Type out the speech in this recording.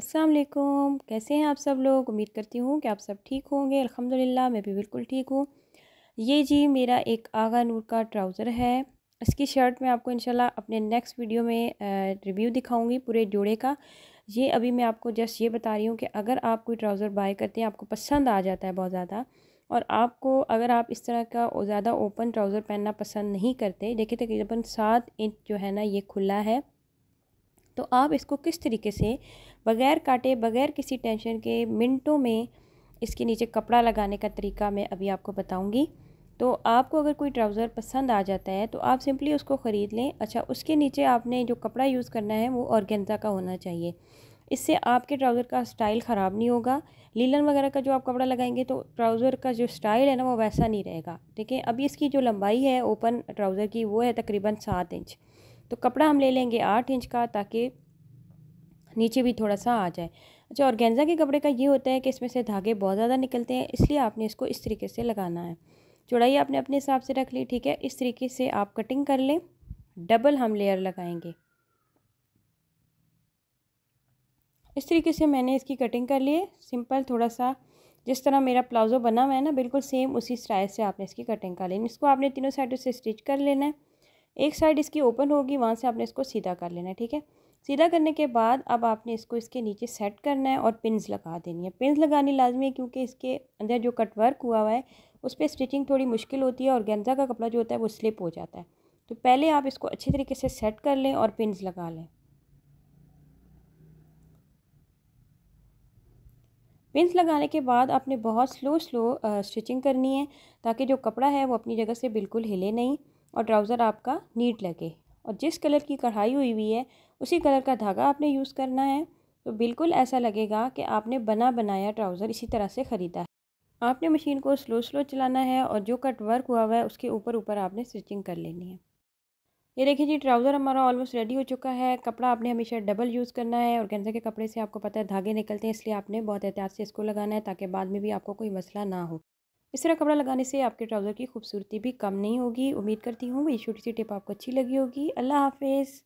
असलकुम कैसे हैं आप सब लोग उम्मीद करती हूँ कि आप सब ठीक होंगे अल्हम्दुलिल्लाह मैं भी बिल्कुल ठीक हूँ ये जी मेरा एक आगा नूर का ट्राउज़र है इसकी शर्ट मैं आपको इंशाल्लाह अपने नेक्स्ट वीडियो में रिव्यू दिखाऊंगी पूरे जोड़े का ये अभी मैं आपको जस्ट ये बता रही हूँ कि अगर आप कोई ट्राउज़र बाय करते हैं आपको पसंद आ जाता है बहुत ज़्यादा और आपको अगर आप इस तरह का ज़्यादा ओपन ट्राउज़र पहनना पसंद नहीं करते देखिए तकरीबन सात इंच जो है ना ये खुला है तो आप इसको किस तरीके से बग़ैर काटे बग़ैर किसी टेंशन के मिनटों में इसके नीचे कपड़ा लगाने का तरीका मैं अभी आपको बताऊंगी तो आपको अगर कोई ट्राउज़र पसंद आ जाता है तो आप सिंपली उसको ख़रीद लें अच्छा उसके नीचे आपने जो कपड़ा यूज़ करना है वो औरगेंजा का होना चाहिए इससे आपके ट्राउज़र का स्टाइल ख़राब नहीं होगा लीलन वगैरह का जो आप कपड़ा लगाएंगे तो ट्राउज़र का जो स्टाइल है ना वो वैसा नहीं रहेगा ठीक है अभी इसकी जो लंबाई है ओपन ट्राउज़र की वो है तकरीबन सात इंच तो कपड़ा हम ले लेंगे आठ इंच का ताकि नीचे भी थोड़ा सा आ जाए अच्छा और गेंजा के कपड़े का ये होता है कि इसमें से धागे बहुत ज़्यादा निकलते हैं इसलिए आपने इसको इस तरीके से लगाना है चौड़ाई आपने अपने हिसाब से रख ली ठीक है इस तरीके से आप कटिंग कर लें डबल हम लेयर लगाएंगे इस तरीके से मैंने इसकी कटिंग कर ली है सिंपल थोड़ा सा जिस तरह मेरा प्लाजो बना हुआ है ना बिल्कुल सेम उसी स्टाइल से आपने इसकी कटिंग कर लेनी इसको आपने तीनों साइडों से स्टिच कर लेना है एक साइड इसकी ओपन होगी वहाँ से आपने इसको सीधा कर लेना है ठीक है सीधा करने के बाद अब आपने इसको इसके नीचे सेट करना है और पिंस लगा देनी है पिंस लगानी लाजमी है क्योंकि इसके अंदर जो कटवर्क हुआ हुआ है उस पर स्टिचिंग थोड़ी मुश्किल होती है और गेंजा का कपड़ा जो होता है वो स्लिप हो जाता है तो पहले आप इसको अच्छे तरीके से सेट कर लें और पिंस लगा लें पिंस लगाने के बाद आपने बहुत स्लो स्लो स्टिचिंग करनी है ताकि जो कपड़ा है वो अपनी जगह से बिल्कुल हिले नहीं और ट्राउज़र आपका नीट लगे और जिस कलर की कढ़ाई हुई हुई है उसी कलर का धागा आपने यूज़ करना है तो बिल्कुल ऐसा लगेगा कि आपने बना बनाया ट्राउज़र इसी तरह से ख़रीदा है आपने मशीन को स्लो स्लो चलाना है और जो कट वर्क हुआ हुआ है उसके ऊपर ऊपर आपने स्टिचिंग कर लेनी है ये देखिए जी ट्राउज़र हमारा ऑलमोस्ट रेडी हो चुका है कपड़ा आपने हमेशा डबल यूज़ करना है और गेंजा के कपड़े से आपको पता है धागे निकलते हैं इसलिए आपने बहुत एहतियात से इसको लगाना है ताकि बाद में भी आपको कोई मसला ना हो इस तरह कपड़ा लगाने से आपके ट्राउज़र की खूबसूरती भी कम नहीं होगी उम्मीद करती हूँ ये छोटी सी टिप आपको अच्छी लगी होगी अल्लाह हाफिज़